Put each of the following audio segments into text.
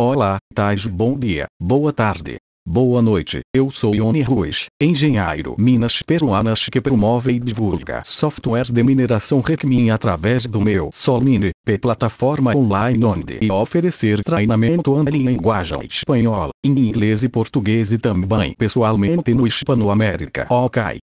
Olá, tais bom dia, boa tarde. Boa noite, eu sou Ione Ruiz, engenheiro Minas Peruanas que promove e divulga software de mineração Recmin através do meu Solmine, P plataforma online onde e oferecer treinamento em linguagem espanhola, em inglês e português e também pessoalmente no Hispanoamérica. Ok,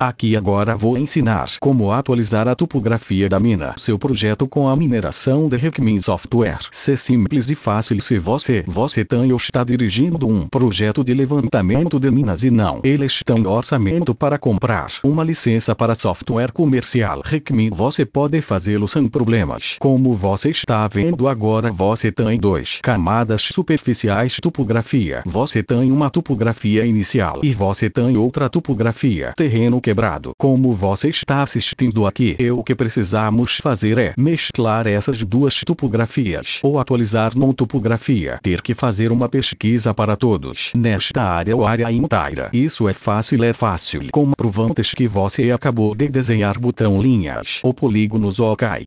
Aqui agora vou ensinar como atualizar a topografia da mina. Seu projeto com a mineração de Requiem Software. Se simples e fácil se você, você tem ou está dirigindo um projeto de levantamento de minas e não. Eles têm orçamento para comprar uma licença para software comercial. Requiem você pode fazê-lo sem problemas. Como você está vendo agora você tem dois camadas superficiais topografia. Você tem uma topografia inicial e você tem outra topografia terreno quebrado. Como você está assistindo aqui, eu, o que precisamos fazer é mesclar essas duas topografias ou atualizar não topografia. Ter que fazer uma pesquisa para todos nesta área ou área inteira. Isso é fácil, é fácil. Comprovantes que você acabou de desenhar botão linhas ou polígonos ok.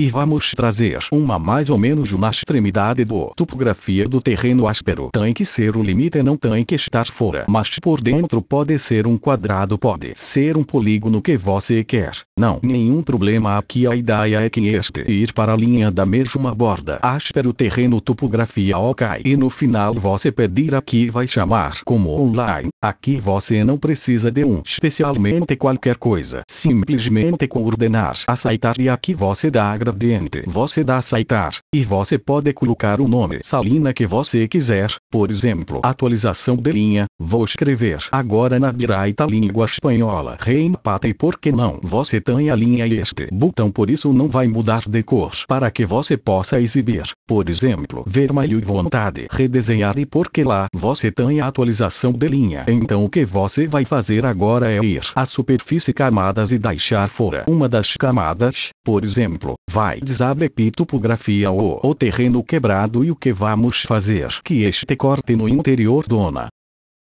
E vamos trazer uma mais ou menos na extremidade do topografia do terreno áspero. Tem que ser o limite não tem que estar fora. Mas por dentro pode ser um quadrado pode ser um polígono que você quer. Não, nenhum problema aqui a ideia é que este ir para a linha da mesma borda. Áspero terreno topografia ok. E no final você pedir aqui vai chamar como online. Aqui você não precisa de um especialmente qualquer coisa. Simplesmente coordenar aceitar e aqui você dá gradiente você dá aceitar, e você pode colocar o nome Salina que você quiser, por exemplo atualização de linha, vou escrever agora na direita língua espanhola reempata e por que não você tem a linha e este botão por isso não vai mudar de cor para que você possa exibir, por exemplo vermelho e vontade redesenhar e porque lá você tem a atualização de linha então o que você vai fazer agora é ir à superfície camadas e deixar fora uma das camadas, por exemplo, vai desabre topografia ou o terreno quebrado e o que vamos fazer que este corte no interior dona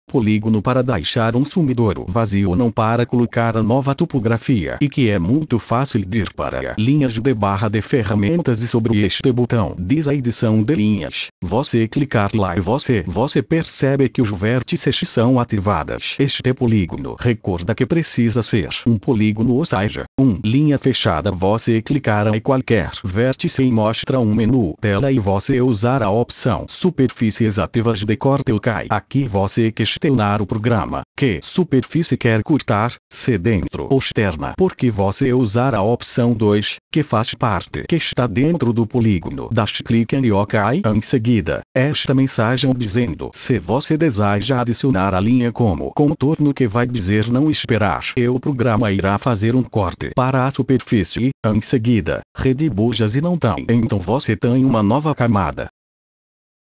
polígono para deixar um sumidouro vazio não para colocar a nova topografia e que é muito fácil de ir para linhas de barra de ferramentas e sobre este botão diz a edição de linhas. Você clicar lá e você, você percebe que os vértices são ativadas. Este polígono recorda que precisa ser um polígono ou seja, um linha fechada você clicar em qualquer vértice e mostra um menu tela e você usar a opção superfícies ativas de corte ou cai. Aqui você que gestionar o programa. Que superfície quer cortar, se dentro ou externa? Porque você usar a opção 2, que faz parte que está dentro do polígono. Dash clique em OK em seguida, esta mensagem dizendo se você deseja adicionar a linha como contorno que vai dizer não esperar. E o programa irá fazer um corte para a superfície, em seguida, rede bujas e não tem. Então você tem uma nova camada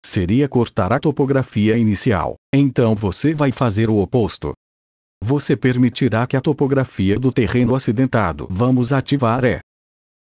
seria cortar a topografia inicial. Então você vai fazer o oposto. Você permitirá que a topografia do terreno acidentado vamos ativar é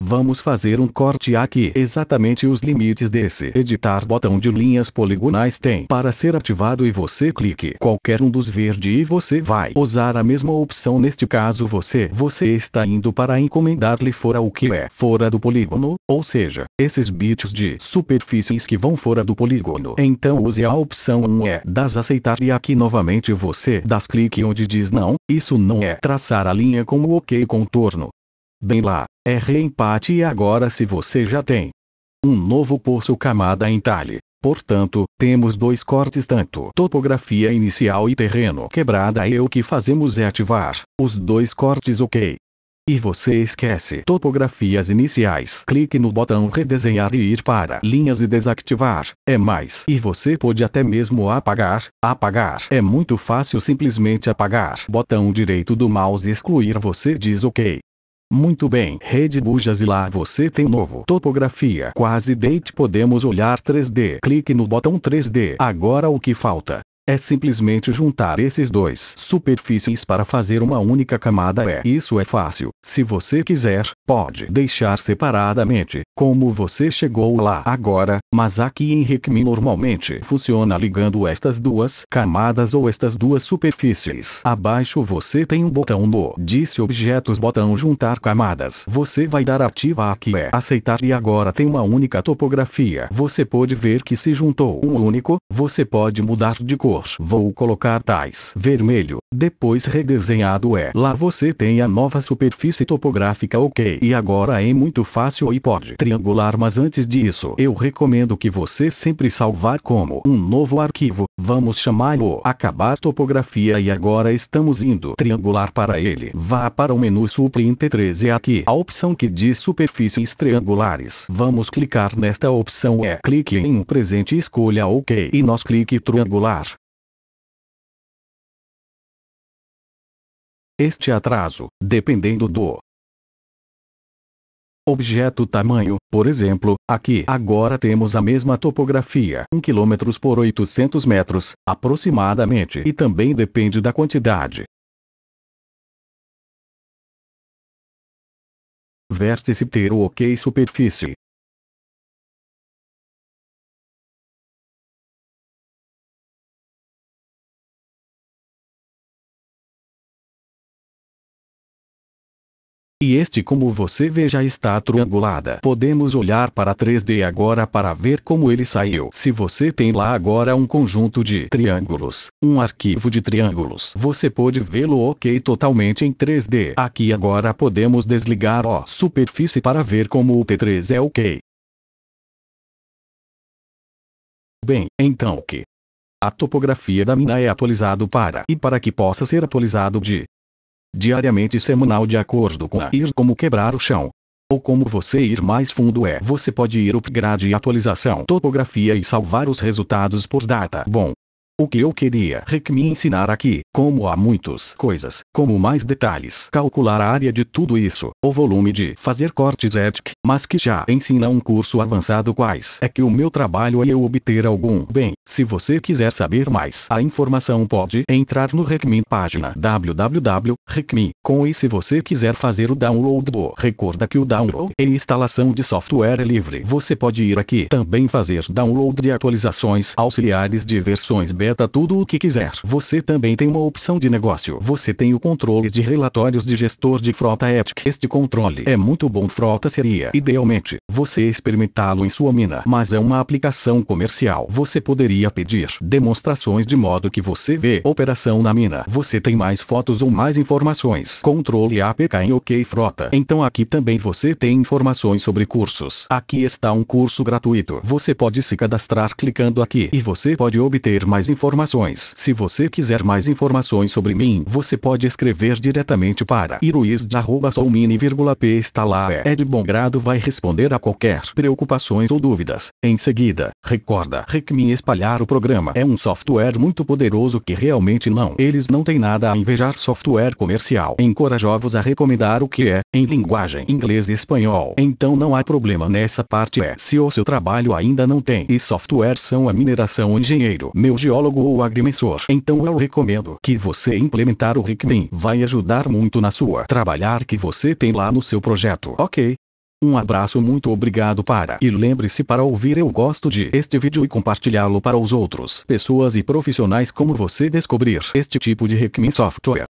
Vamos fazer um corte aqui. Exatamente os limites desse editar botão de linhas poligonais tem para ser ativado e você clique qualquer um dos verde e você vai usar a mesma opção neste caso você você está indo para encomendar-lhe fora o que é fora do polígono, ou seja, esses bits de superfícies que vão fora do polígono. Então use a opção 1 é das aceitar e aqui novamente você das clique onde diz não, isso não é traçar a linha com o ok contorno. Bem lá, é reempate e agora se você já tem um novo poço camada em talhe. Portanto, temos dois cortes tanto topografia inicial e terreno quebrada e é o que fazemos é ativar os dois cortes ok. E você esquece topografias iniciais. Clique no botão redesenhar e ir para linhas e desativar. É mais. E você pode até mesmo apagar. Apagar é muito fácil simplesmente apagar. Botão direito do mouse excluir você diz ok. Muito bem, rede bujas e lá você tem um novo topografia quase date podemos olhar 3D. Clique no botão 3D. Agora o que falta? É simplesmente juntar esses dois superfícies para fazer uma única camada. É, isso é fácil. Se você quiser, pode deixar separadamente, como você chegou lá agora, mas aqui em Recme normalmente funciona ligando estas duas camadas ou estas duas superfícies. Abaixo você tem um botão no Disse Objetos botão Juntar Camadas. Você vai dar ativa aqui é Aceitar e agora tem uma única topografia. Você pode ver que se juntou um único, você pode mudar de cor cor. Vou colocar tais vermelho, depois redesenhado é. Lá você tem a nova superfície topográfica ok. E agora é muito fácil e pode triangular mas antes disso eu recomendo que você sempre salvar como um novo arquivo. Vamos chamá-lo acabar topografia e agora estamos indo triangular para ele. Vá para o menu Suprinter 13 aqui. A opção que diz superfícies triangulares. Vamos clicar nesta opção é. Clique em um presente e escolha OK e nós clique triangular. Este atraso, dependendo do objeto tamanho, por exemplo, aqui agora temos a mesma topografia, 1 km por 800 metros, aproximadamente, e também depende da quantidade. Vértice ter o ok superfície. e este como você vê já está triangulada. Podemos olhar para 3D agora para ver como ele saiu. Se você tem lá agora um conjunto de triângulos, um arquivo de triângulos, você pode vê-lo ok totalmente em 3D. Aqui agora podemos desligar a superfície para ver como o T3 é ok. Bem, então o que? A topografia da mina é atualizado para e para que possa ser atualizado de diariamente e semanal de acordo com a ir como quebrar o chão. Ou como você ir mais fundo é, você pode ir upgrade e atualização topografia e salvar os resultados por data. Bom, o que eu queria Rick me ensinar aqui, como há muitas coisas, como mais detalhes, calcular a área de tudo isso, o volume de fazer cortes etc. É mas que já ensina um curso avançado quais é que o meu trabalho é eu obter algum bem. Se você quiser saber mais, a informação pode entrar no Recmin página www.recme.com e se você quiser fazer o download do recorda que o download e instalação de software é livre. Você pode ir aqui também fazer download de atualizações auxiliares de versões bem alfabeta tudo o que quiser. Você também tem uma opção de negócio. Você tem o controle de relatórios de gestor de frota ética. Este controle é muito bom. Frota seria, idealmente, você experimentá-lo em sua mina. Mas é uma aplicação comercial. Você poderia pedir demonstrações de modo que você vê operação na mina. Você tem mais fotos ou mais informações. Controle APK em OK Frota. Então aqui também você tem informações sobre cursos. Aqui está um curso gratuito. Você pode se cadastrar clicando aqui e você pode obter mais informações informações. Se você quiser mais informações sobre mim, você pode escrever diretamente para iruiz.soumini.p está lá é. é bom grado vai responder a qualquer preocupações ou dúvidas. Em seguida, recorda Recmin espalhar o programa é um software muito poderoso que realmente não. Eles não têm nada a invejar software comercial. Encorajo-vos a recomendar o que é, em linguagem inglês e espanhol. Então não há problema nessa parte é. Se o seu trabalho ainda não tem e software são a mineração engenheiro, meu geólogo psicólogo ou agrimensor. Então eu recomendo que você implementar o Rickbin. Vai ajudar muito na sua trabalhar que você tem lá no seu projeto. Ok? Um abraço muito obrigado para e lembre-se para ouvir eu gosto de este vídeo e compartilhá-lo para os outros pessoas e profissionais como você descobrir este tipo de Rickmin software.